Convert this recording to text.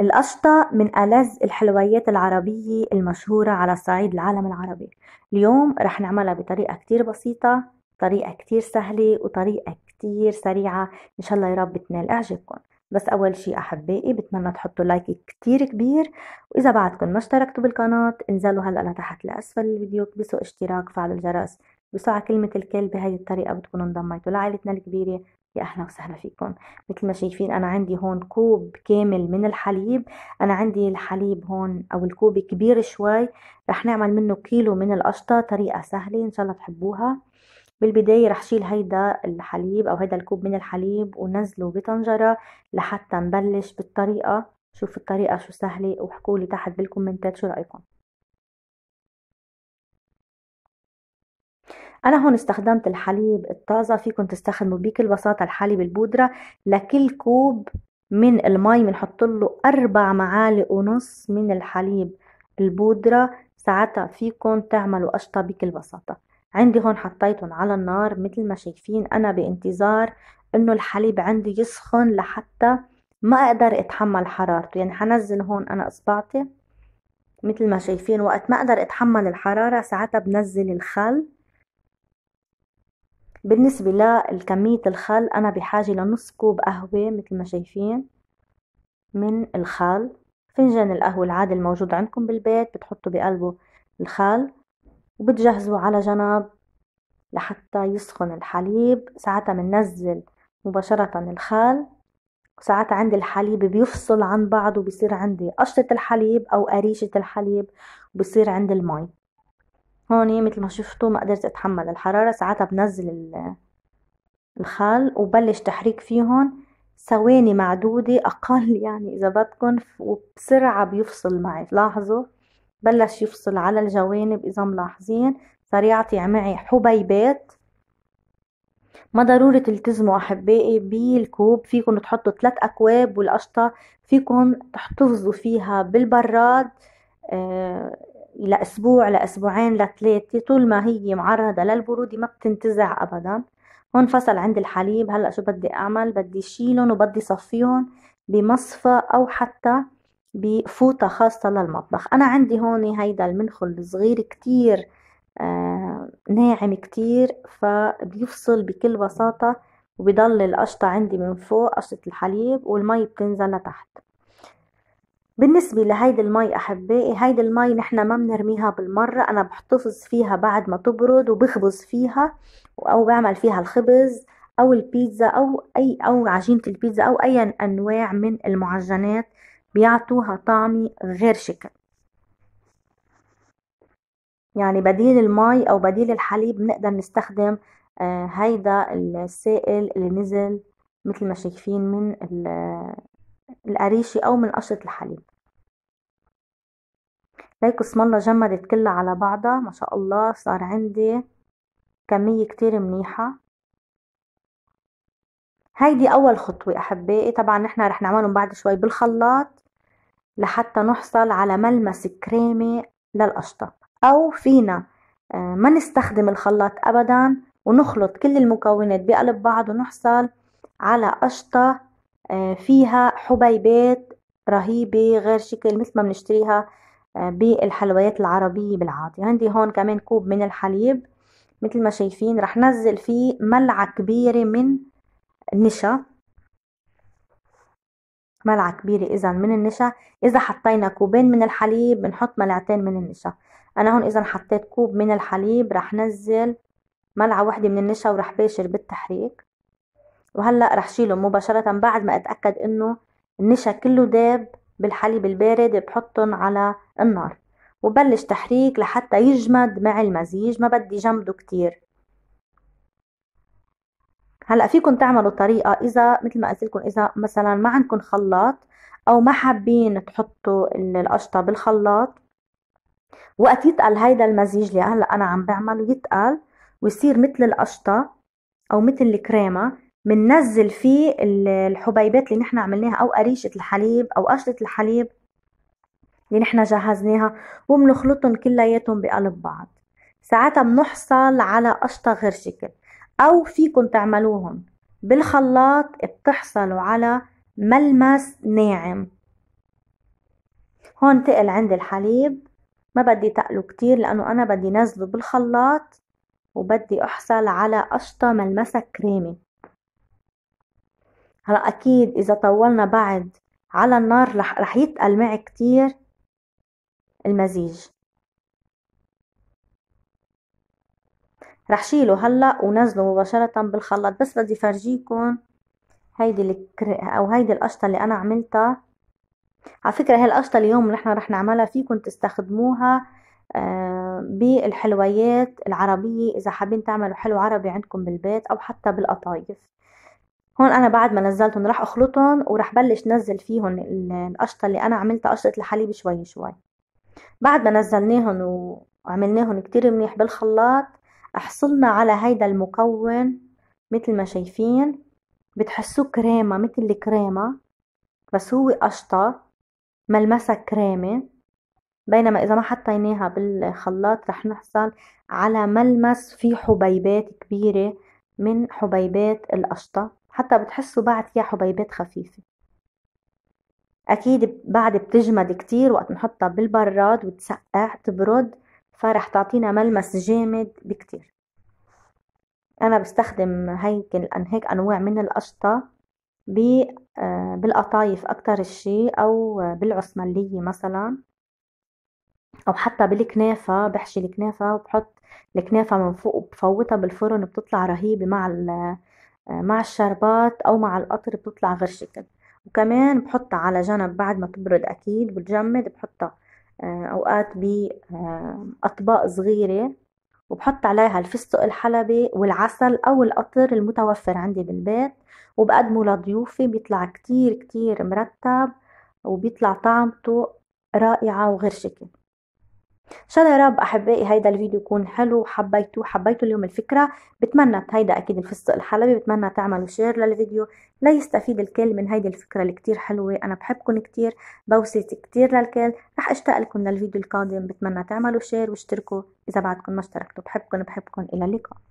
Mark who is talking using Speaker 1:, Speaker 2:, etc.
Speaker 1: القشطة من ألذ الحلويات العربية المشهورة على صعيد العالم العربي اليوم رح نعملها بطريقة كتير بسيطة طريقة كتير سهلة وطريقة كتير سريعة إن شاء الله يا رب تنال إعجابكم بس أول شيء أحبائي بتمنى تحطوا لايك كتير كبير وإذا بعدكم ما اشتركتوا بالقناة انزلوا هلأ لتحت لأسفل الفيديو كبسوا اشتراك فعلوا الجرس بسوا كلمة الكل بهذه الطريقة بتكونوا انضميتوا لعائلتنا الكبيرة يا اهلا وسهلا فيكم مثل ما شايفين انا عندي هون كوب كامل من الحليب انا عندي الحليب هون او الكوب كبير شوي رح نعمل منه كيلو من القشطه طريقه سهله ان شاء الله تحبوها بالبداية رح شيل هيدا الحليب أو هيدا الكوب من الحليب ونزله بطنجرة لحتى نبلش بالطريقة شوف الطريقة شو سهلة وحكولي تحت بالكومنتات شو رأيكم انا هون استخدمت الحليب الطازة فيكم تستخدموا بكل بساطة الحليب البودرة لكل كوب من المي بنحط له اربع معالق ونص من الحليب البودرة ساعتها فيكم تعملوا قشطة بكل بساطة عندي هون حطيتهم على النار مثل ما شايفين انا بانتظار انه الحليب عندي يسخن لحتى ما اقدر اتحمل حرارته يعني حنزل هون انا اصبعتي مثل ما شايفين وقت ما اقدر اتحمل الحرارة ساعتها بنزل الخل بالنسبة لكمية الخل أنا بحاجة لنص كوب قهوة مثل ما شايفين من الخل فنجان القهوة العادي الموجود عندكم بالبيت بتحطوا بقلبه الخل وبتجهزوا على جنب لحتى يسخن الحليب ساعتها بننزل مباشرة الخل وساعتها عندي الحليب بيفصل عن بعض وبصير عندي قشطة الحليب أو قريشة الحليب وبصير عندي المي هون مثل ما شفتوا ما قدرت اتحمل الحرارة ساعتها بنزل الخل وبلش تحريك فيهم ثواني معدودة أقل يعني إذا بدكن وبسرعة بيفصل معي لاحظوا بلش يفصل على الجوانب إذا ملاحظين صار يعطي معي حبيبات ما ضروري تلتزموا أحبائي بالكوب فيكم تحطوا ثلاث أكواب والقشطة فيكم تحتفظوا فيها بالبراد آه، لأسبوع لأسبوعين لثلاثة طول ما هي معرضة للبرودة ما بتنتزع أبدا هون فصل عندي الحليب هلأ شو بدي أعمل بدي شيلهم وبدي صفيهم بمصفى أو حتى بفوطة خاصة للمطبخ أنا عندي هون هيدا المنخل الصغير كتير آه ناعم كتير فبيفصل بكل بساطة وبضل القشطة عندي من فوق قشطة الحليب والمي بتنزل لتحت بالنسبة لهيدي المي أحبائي هيدي المي نحنا ما بنرميها بالمرة أنا بحتفظ فيها بعد ما تبرد وبخبز فيها أو بعمل فيها الخبز أو البيتزا أو أي أو عجينة البيتزا أو أي أنواع من المعجنات بيعطوها طعمة غير شكل يعني بديل المي أو بديل الحليب بنقدر نستخدم آه، هيدا السائل اللي نزل مثل ما شايفين من القريشي أو من قشرة الحليب ليك اسم الله جمدت كلها على بعضها ما شاء الله صار عندي كمية كتير منيحة هيدي أول خطوة أحبائي طبعا نحن رح نعملهم بعد شوي بالخلاط لحتى نحصل على ملمس كريمي للقشطة أو فينا آه، ما نستخدم الخلاط أبدا ونخلط كل المكونات بقلب بعض ونحصل على قشطة آه، فيها حبيبات رهيبة غير شكل مثل ما بنشتريها آه، بالحلويات العربية بالعادي عندي هون كمان كوب من الحليب مثل ما شايفين رح نزل فيه ملعقة كبيرة من النشا ملعقة كبيرة إذا من النشا إذا حطينا كوبين من الحليب بنحط ملعقتين من النشا أنا هون إذا حطيت كوب من الحليب رح نزل ملعقة واحدة من النشا ورح باشر بالتحريك وهلا رح شيله مباشرة بعد ما اتأكد انه النشا كله داب بالحليب البارد بحطهم على النار وبلش تحريك لحتى يجمد مع المزيج ما بدي جمده كتير هلا فيكم تعملوا طريقة إذا مثل ما قلت لكم إذا مثلا ما عندكم خلاط أو ما حابين تحطوا القشطة بالخلاط وقت يتقل هيدا المزيج اللي هلا أنا عم بعمله يتقل ويصير مثل القشطة أو مثل الكريمة بننزل فيه الحبيبات اللي نحن عملناها او قريشه الحليب او قشره الحليب اللي نحن جهزناها وبنخلطهم كلياتهم بقلب بعض ساعتها بنحصل على قشطه غير شكل او فيكن تعملوهم بالخلاط بتحصلوا على ملمس ناعم هون تقل عندي الحليب ما بدي تقله كتير لانه انا بدي نزله بالخلاط وبدي احصل على قشطة ملمسها كريمي هلا اكيد اذا طولنا بعد على النار رح, رح يتقل معي كتير المزيج رح شيله هلا ونزله مباشرة بالخلاط بس بدي فرجيكم هيدي الكر... او هيدي القشطة اللي انا عملتها على فكرة هي القشطة اليوم نحن رح نعملها فيكم تستخدموها آه، بالحلويات العربية اذا حابين تعملوا حلو عربي عندكم بالبيت او حتى بالقطايف هون انا بعد ما نزلتهم راح اخلطهم وراح بلش نزل فيهم القشطه اللي انا عملتها قشطه الحليب شوي شوي بعد ما نزلناهم وعملناهم كتير منيح بالخلاط حصلنا على هيدا المكون مثل ما شايفين بتحسوه كريمة مثل الكريمة بس هو قشطة ملمسها كريمه بينما إذا ما حطيناها بالخلاط رح نحصل على ملمس فيه حبيبات كبيرة من حبيبات القشطة حتى بتحسوا بعد فيها حبيبات خفيفة أكيد بعد بتجمد كتير وقت نحطها بالبراد وتسقع تبرد فرح تعطينا ملمس جامد بكتير أنا بستخدم هيك هيك أنواع من القشطة آه، بالقطايف أكتر الشي أو بالعثمانية مثلا أو حتى بالكنافة بحشي الكنافة وبحط الكنافة من فوق وبفوتها بالفرن بتطلع رهيبة مع مع الشربات او مع القطر بتطلع غير شكل وكمان بحطها على جنب بعد ما تبرد اكيد بتجمد بحطها آه، اوقات باطباق آه، صغيرة وبحط عليها الفستق الحلبي والعسل او القطر المتوفر عندي بالبيت وبقدمه لضيوفي بيطلع كتير كتير مرتب وبيطلع طعمته رائعة وغير شكل ان شاء الله يا رب احبائي هيدا الفيديو يكون حلو حبيتوه حبيتوا اليوم الفكره بتمنى هيدا اكيد الفستق الحلبي بتمنى تعملوا شير للفيديو ليستفيد الكل من هيدي الفكره اللي كتير حلوه انا بحبكم كتير بوسيت كتير للكل رح اشتاق لكم للفيديو القادم بتمنى تعملوا شير واشتركوا اذا بعدكم ما اشتركتوا بحبكم بحبكم الى اللقاء